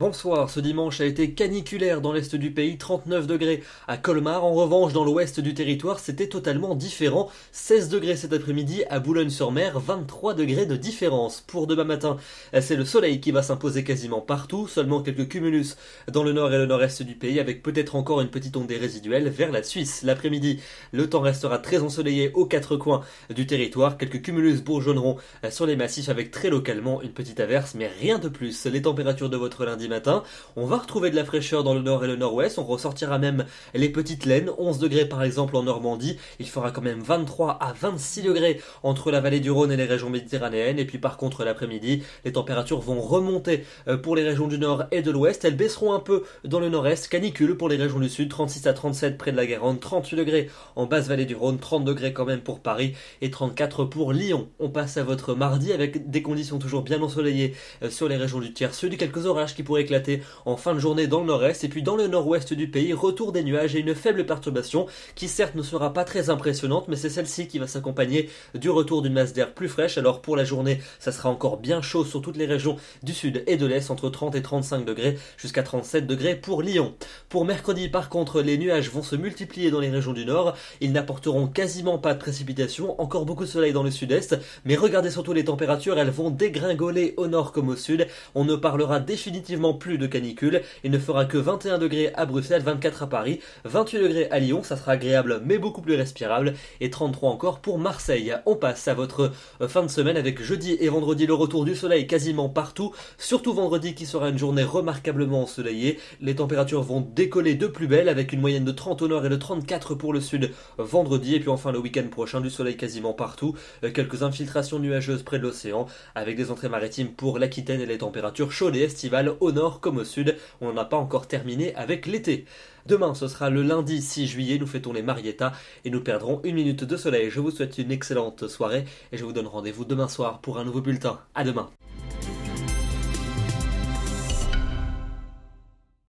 Bonsoir, ce dimanche a été caniculaire dans l'est du pays, 39 degrés à Colmar. En revanche, dans l'ouest du territoire, c'était totalement différent. 16 degrés cet après-midi à Boulogne-sur-Mer, 23 degrés de différence. Pour demain matin, c'est le soleil qui va s'imposer quasiment partout, seulement quelques cumulus dans le nord et le nord-est du pays, avec peut-être encore une petite ondée résiduelle vers la Suisse. L'après-midi, le temps restera très ensoleillé aux quatre coins du territoire. Quelques cumulus bourgeonneront sur les massifs avec très localement une petite averse, mais rien de plus. Les températures de votre lundi matin. On va retrouver de la fraîcheur dans le nord et le nord-ouest. On ressortira même les petites laines. 11 degrés par exemple en Normandie. Il fera quand même 23 à 26 degrés entre la vallée du Rhône et les régions méditerranéennes. Et puis par contre l'après-midi, les températures vont remonter euh, pour les régions du nord et de l'ouest. Elles baisseront un peu dans le nord-est. Canicule pour les régions du sud. 36 à 37 près de la Garonne. 38 degrés en basse vallée du Rhône. 30 degrés quand même pour Paris et 34 pour Lyon. On passe à votre mardi avec des conditions toujours bien ensoleillées euh, sur les régions du tiers sud. Quelques orages qui pourraient éclater en fin de journée dans le nord-est et puis dans le nord-ouest du pays, retour des nuages et une faible perturbation qui certes ne sera pas très impressionnante mais c'est celle-ci qui va s'accompagner du retour d'une masse d'air plus fraîche. Alors pour la journée, ça sera encore bien chaud sur toutes les régions du sud et de l'est entre 30 et 35 degrés jusqu'à 37 degrés pour Lyon. Pour mercredi par contre, les nuages vont se multiplier dans les régions du nord, ils n'apporteront quasiment pas de précipitations, encore beaucoup de soleil dans le sud-est, mais regardez surtout les températures, elles vont dégringoler au nord comme au sud. On ne parlera définitivement plus de canicule. Il ne fera que 21 degrés à Bruxelles, 24 à Paris, 28 degrés à Lyon, ça sera agréable mais beaucoup plus respirable, et 33 encore pour Marseille. On passe à votre euh, fin de semaine avec jeudi et vendredi le retour du soleil quasiment partout, surtout vendredi qui sera une journée remarquablement ensoleillée. Les températures vont décoller de plus belle avec une moyenne de 30 au nord et de 34 pour le sud vendredi, et puis enfin le week-end prochain du soleil quasiment partout, euh, quelques infiltrations nuageuses près de l'océan avec des entrées maritimes pour l'Aquitaine et les températures chaudes et estivales au nord comme au sud. On n'en a pas encore terminé avec l'été. Demain, ce sera le lundi 6 juillet, nous fêtons les Marietta et nous perdrons une minute de soleil. Je vous souhaite une excellente soirée et je vous donne rendez-vous demain soir pour un nouveau bulletin. À demain.